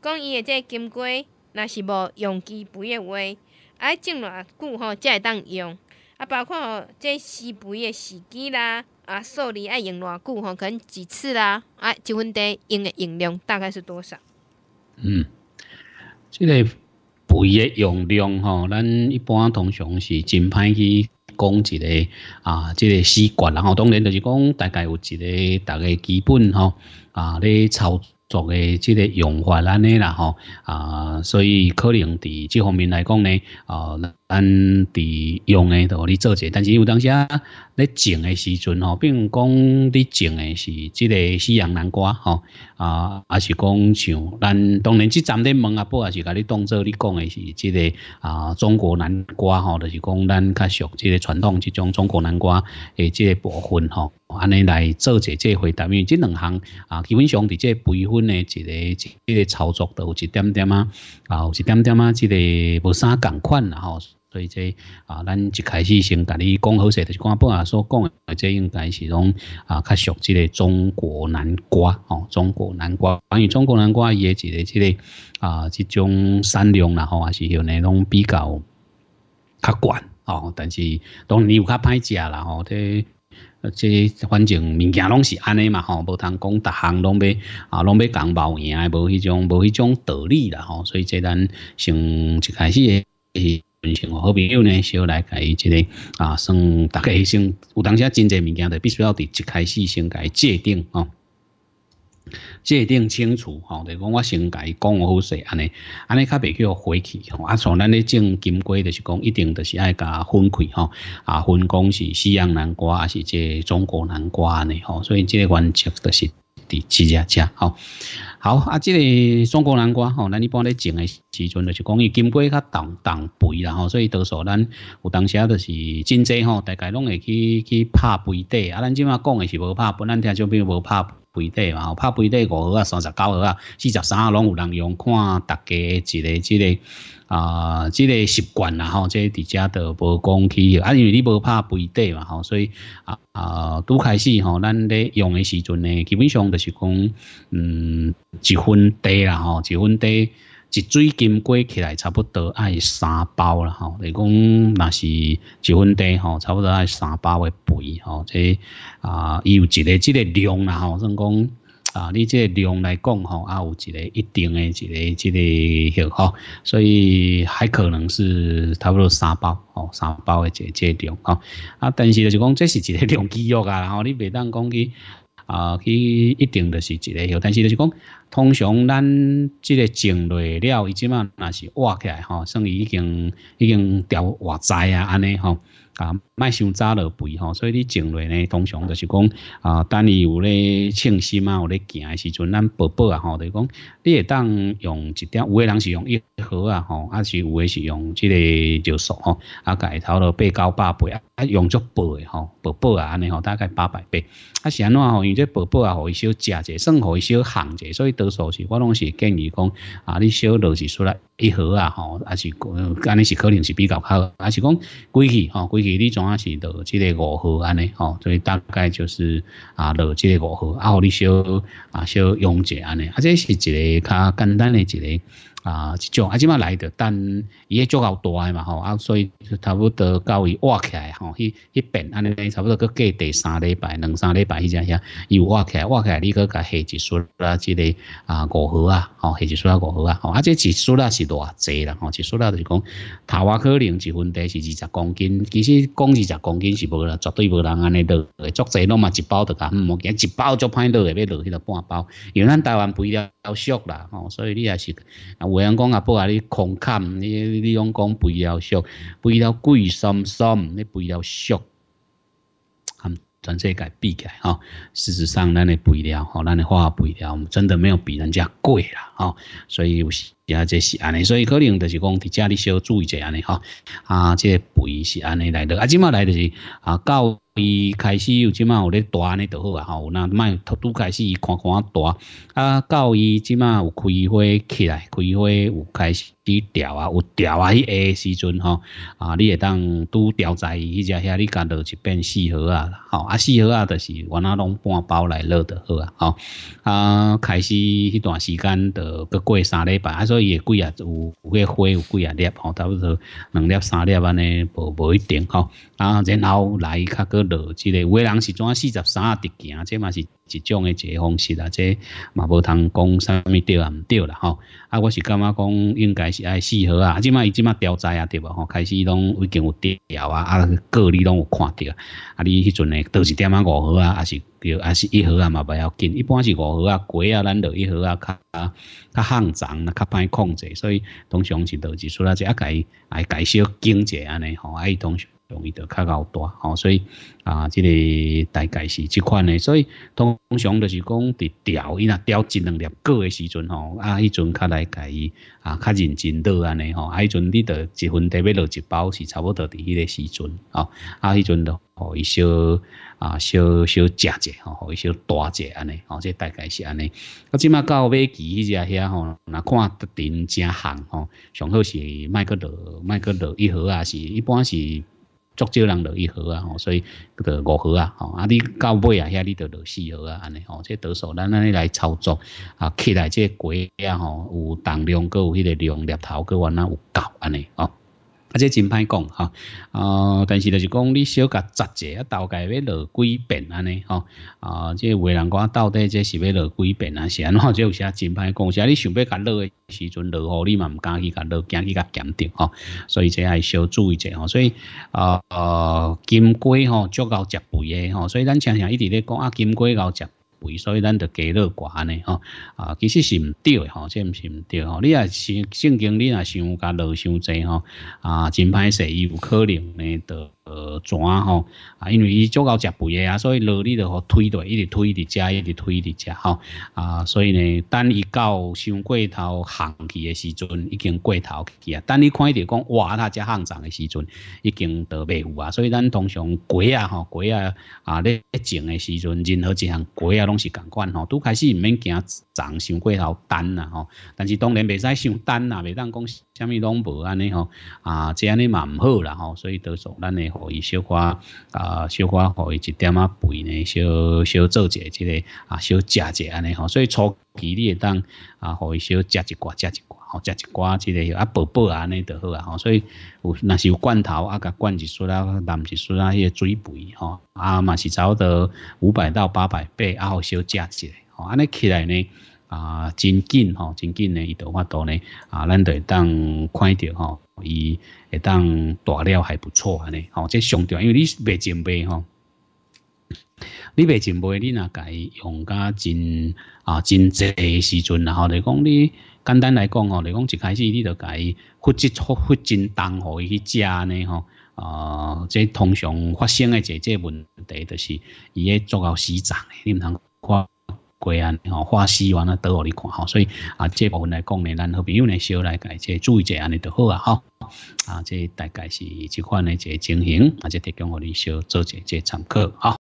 讲伊的这金龟，若是无养基肥的话，爱种偌久吼才会当用。啊，包括吼这施肥的时机啦，啊，数泥爱用偌久吼，可能几次啦。啊，一份地用的用量大概是多少？嗯，这个肥的用量吼，咱一般通常是真歹去讲一个啊，这个习惯。然后当然就是讲大概有一个大概基本吼啊，咧操。做嘅即个用法，咱尼啦吼啊，所以可能伫这方面来讲呢，啊，咱伫用诶，都你做者，但是有当时啊，你种诶时阵吼，比如讲你种诶是即个西洋南瓜吼啊，也是讲像咱当然即站咧问啊，不啊，是甲你当做你讲诶是即个啊中国南瓜吼，就是讲咱较熟即个传统即种中国南瓜诶即个部分吼。安尼来做者这回答，因为这两项啊，基本上伫这培训的这个这个操作都有一点点啊，啊有一点点啊，这个无啥共款啦吼。所以这啊，咱一开始先甲你讲好势，就是讲播啊所讲的，这应该是讲啊较熟这个中国南瓜哦，中国南瓜。关于中国南瓜，伊个一个这个啊，一种产量啦吼，还是那种比较较悬哦，但是当然有较歹食啦吼，这。呃，即反正物件拢是安尼嘛吼，无通讲，逐项拢要啊，拢要讲包赢，无迄种，无迄种道理啦吼。所以，即咱先一开始是完成哦，后边又呢，先来改即个啊，算大概先，有当时啊，真济物件，就必须要伫一开始先改界定吼。界定清楚吼，就讲我先伊讲好势安尼，安尼较袂去互火去吼。啊，像咱咧种金瓜，就是讲一定就是爱甲分开吼，啊，分工是西洋南瓜还是即中国南瓜呢？吼，所以即个原则就是伫即家吃好。好啊，即个中国南瓜吼，咱一般咧种诶时阵就是讲伊金瓜较重重肥啦吼，所以多数咱有当时啊，就是真侪吼，大概拢会去去拍肥地啊。咱即马讲诶是无拍，不咱听比如无拍。肥底嘛，拍肥底五号啊、三十九号啊、四十三号拢有人用，看大家之个之个啊，即个习惯啦吼，即伫遮都无讲起，啊，因为你无拍肥底嘛吼，所以啊啊拄开始吼，咱咧用诶时阵呢，基本上就是讲，嗯，一分底啦吼，一分底。一水金过起来差不多爱三包啦吼，你讲那是一分袋吼，差不多爱三包的肥吼，即啊，伊有一个即个量啦吼，算讲啊，你即个量来讲吼，啊有一个一定的一个即个量吼，所以还可能是差不多三包吼，三包的这这量吼啊，但是就讲这是一个量肌肉 啊，然后你袂当讲去。啊，去一定就是一个，但是就是讲，通常咱这个种类了，伊即嘛那是挖起来，吼，算伊已经已经掉外在啊，安尼，吼，啊卖伤早落肥吼，所以你种类呢，通常就是讲啊，等你有咧清洗嘛，有咧行诶时阵，咱宝宝啊吼，就是讲，你会当用一点，有诶人是用一盒啊吼，啊是有的是用即个就数吼，啊盖头了八九百倍啊，啊用足倍吼，宝宝啊安尼吼，大概八百倍，啊是安怎吼，因为即宝宝啊，互伊小食者，算互伊小行者，所以多数是我拢是建议讲啊，你小落是出来一盒啊吼，还是安尼是可能是比较好，还是讲规矩吼，规矩你从啊是落即个五号安尼吼，所以大概就是啊，落即个五号啊，互你小啊小用者安尼，啊，这是一个较简单诶，一个。啊，即种啊，即码来得，但伊个足够大嘛吼，啊，所以差不多到伊挖起来吼，迄迄边安尼差不多个过第三礼拜、两三礼拜伊只遐又挖起来，挖起来你去甲下一束啦之类啊，五毫啊，吼，下一束啊五毫啊，吼，啊，这一束啦是偌济啦，吼，一束啦就是讲头啊，可能一份袋是二十公斤，其实讲二十公斤是无啦，绝对无人安尼落，足济拢嘛一包得甲，唔莫惊一包足歹落，诶，要落去著半包，因为咱台湾肥料。要削啦，哦，所以你也是啊，有人讲啊，不话你空砍，你你用讲不要削，不要贵三三，你不要削，嗯，纯粹改避改啊。事实上，咱的不要，好，咱的话不要，我真的没有比人家贵啦，哦，所以。有时也即是安尼，所以可能就是讲在家里小注意一下安尼吼。啊，这肥是安尼来的。啊，即马来就是啊，到伊开始有即马有咧大安尼就好啊。吼，有那卖拄开始看看大。啊，到伊即马有开花起来，开花有开始调啊，有调啊，迄个时阵吼。啊，你也当拄调在伊只遐，你家都就变四合啊。吼，啊四合啊，就是我那拢半包来落就好啊，吼，啊，开始迄段时间就过三礼拜，所以。也贵啊，有有个花有贵啊，粒吼，差不多两粒三粒安尼，无无一定吼。啊，然后来，较佮落之类，有人是怎啊四十三直行，即嘛是一种一个方式啦，即嘛无通讲啥物对啊唔对啦吼。啊，我是感觉讲应该是爱适合啊，即嘛即嘛调查啊对无吼，开始拢已经有调啊，啊个例拢有看到，啊你迄阵呢倒是点啊五号啊，还是？对，啊是一盒啊嘛不要紧，一般是五盒啊、几啊咱就一盒啊较较较行长，那较歹控制，所以通常是多只出了一啊，改啊改小经济安尼，和爱通常。容易就较老大吼，所以啊，这个大概是即款嘞，所以通常就是讲伫钓伊若钓一两粒过个时阵吼，啊，迄阵较来介意啊，较认真钓安尼吼，啊，迄阵你得一份得要落一包是差不多伫迄个时阵吼，啊，迄阵都哦，伊小啊，小小食者吼，或伊小大者安尼吼，即大概是安尼。啊，即马到尾期迄只遐吼，若看特定正行吼，上好是麦克罗麦克罗一盒啊，是一般是。足少人落一盒啊，吼，所以这个五盒啊，吼，啊你到尾啊，遐你就落四盒啊，安尼，吼，即得数咱安尼来操作啊，起来即个鬼啊，吼，有重量个，有迄个量，粒头个话啊，有够安尼，吼。啊，这真歹讲哈，呃，但是就是讲你小格杂者，大概要落几遍安尼吼，啊，即为人讲到底这是要落几遍啊？是安怎？即有时啊真歹讲，是啊，你想要甲落的时阵落雨，你嘛唔敢去甲落，惊去甲减掉吼，所以这系小注意者吼，所以啊呃，金龟吼足够食肥的吼，所以咱常常一直咧讲啊，金龟够食。所以咱着加乐观呢，吼啊，其实是唔对的，吼，这毋是唔对吼。你也是正经，你也想加落想济吼，啊，真歹势伊有可能呢，着。呃，转吼啊，因为伊足够食肥的啊，所以你著吼推落，一直推，一直食，一直推，一直食吼啊，所以呢，等伊到上过头行去的时阵，已经过头去啊。等你看着讲哇，他只上涨个时阵，已经到袂赴啊。所以咱通常鸡啊吼鸡啊啊咧种的时阵，任何一项鸡啊拢是共款吼，拄开始毋免惊涨上过头单啦吼。但是当然袂使上单啦，袂当讲啥物拢无安尼吼啊，这样尼嘛毋好啦吼，所以多数咱呢。可以小可啊，小可可以一点啊肥呢，小小做下之个啊，小食下安尼吼。所以初期你会当啊，可以小食一寡，食一寡，吼，食一即、之个啊，宝宝啊，尼就好啊吼。所以有那是有罐头啊，甲罐一出啊，淋一出啊，迄个水肥吼啊，嘛是差不多五百到八百倍啊，好小食一下，吼，安尼起来呢啊，真紧吼，真紧呢，伊豆发多呢啊，咱会当看着吼。伊会当大料还不错安尼，吼，即上钓，因为你未真备吼，你未真备，你那该用加真啊真济时阵，然后来讲你简单来讲哦，来讲一开始你就该或者错负真重，可伊去安呢，吼，啊，即通常发生的这这问题，就是伊个做够死诶，你唔通归安吼花丝完了，倒互你看吼，所以啊，这部分来讲呢，咱好朋友呢，少来改，即注意一下安尼就好啊，吼啊，即大概是即款的一个情形，啊，即提供互你小做者下即参考，吼。